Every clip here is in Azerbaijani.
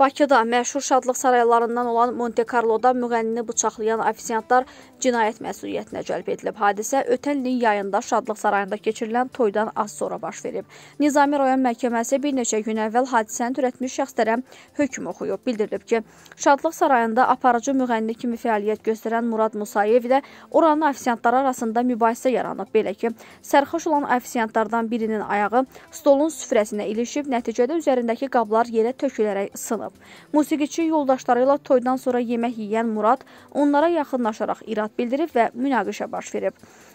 Bakıda məşhur şadlıq saraylarından olan Monte Carloda müğənnini bıçaqlayan ofisiantlar cinayət məsuliyyətinə cəlb edilib. Hadisə ötən ilin yayında şadlıq sarayında keçirilən toydan az sonra baş verib. Nizami rayon məhkəməsi bir neçə gün əvvəl hadisəni törətmiş şəxslərə hökm oxuyub. Bildirilib ki, şadlıq sarayında aparıcı müğənni kimi fəaliyyət göstərən Murad Musayev ilə oranın ofisiantları arasında mübahisə yaranıb. Belə ki, sərxoş olan ofisiantlardan birinin ayağı stolun süfrəsinə ilişib, nəticədə üzərindəki qablar yerə tökülərək sınıb aparıb. Musiqiçi yoldaşları ilə toydan sonra yemək yeyən Murad onlara yaxınlaşaraq irad bildirib və münaqişə baş verib.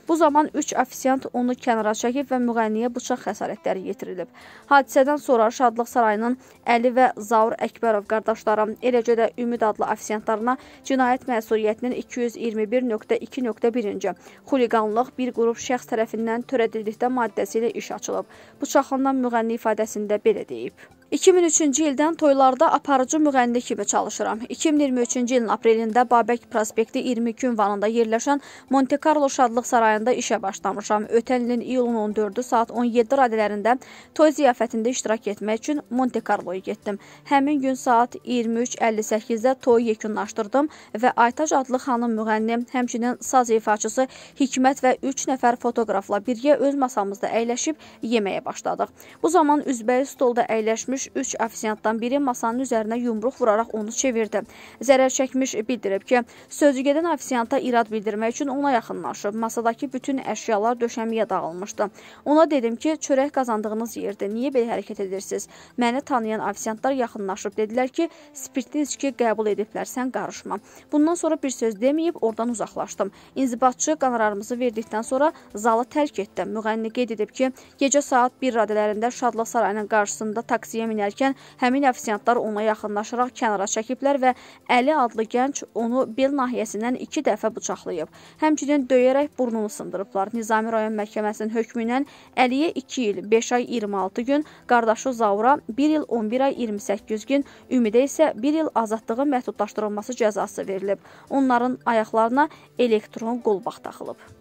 Bu zaman 3 ofisiant onu kənara çəkib və müğənniyə bıçaq xəsarətləri yetirilib. Hadisədən sonra Şadlıq sarayının Əli və Zaur Əkbərov qardaşları, eləcə də Ümid adlı ofisiantlarına cinayət məsuliyyətinin 221.2.1-ci xuliqanlıq bir qrup şəxs tərəfindən törədildikdə maddəsi ilə iş açılıb. Bıçaqlanan müğənni ifadəsində belə deyib. 2003-cü ildən toylarda aparıcı müğənni kimi çalışıram. 2023-cü ilin aprelində Babək prospekti 22 ünvanında yerləşən Monte Carlo Şadlıq Sarayında işə başlamışam. Ötən ilin iyulun 14-ü saat 17 radələrində toy ziyafətində iştirak etmək üçün Monte Carloya getdim. Həmin gün saat 23:58-də toy yekunlaşdırdım və Aytac adlı xanım müğənni, həmçinin saz ifaçısı Hikmət və 3 nəfər fotoqrafla birgə öz masamızda əyləşib yeməyə başladıq. Bu zaman üzbəyiz stolda əyləşmiş çəkmiş üç ofisiantdan biri masanın üzərinə yumruq vuraraq onu çevirdi. Zərər çəkmiş bildirib ki, sözügedən ofisianta irad bildirmək üçün ona yaxınlaşıb. Masadakı bütün əşyalar döşəmiyə dağılmışdı. Ona dedim ki, çörək qazandığınız yerdə niyə belə hərəkət edirsiniz? Məni tanıyan ofisiantlar yaxınlaşıb dedilər ki, spirtli içki qəbul ediblər, sən qarışma. Bundan sonra bir söz deməyib oradan uzaqlaşdım. İnzibatçı qanararımızı verdikdən sonra zalı tərk etdim. Müğənni qeyd edib ki, gecə saat 1 radələrində Şadla sarayının qarşısında taksiyə taksiyə minərkən həmin ofisiantlar ona yaxınlaşaraq kənara çəkiblər və Əli adlı gənc onu bel nahiyəsindən 2 dəfə bıçaqlayıb. Həmçinin döyərək burnunu sındırıblar. Nizami rayon məhkəməsinin hökmü ilə Əliyə 2 il 5 ay 26 gün, qardaşı Zaura 1 il 11 ay 28 gün, Ümidə isə 1 il azadlığın məhdudlaşdırılması cəzası verilib. Onların ayaqlarına elektron qolbaq taxılıb.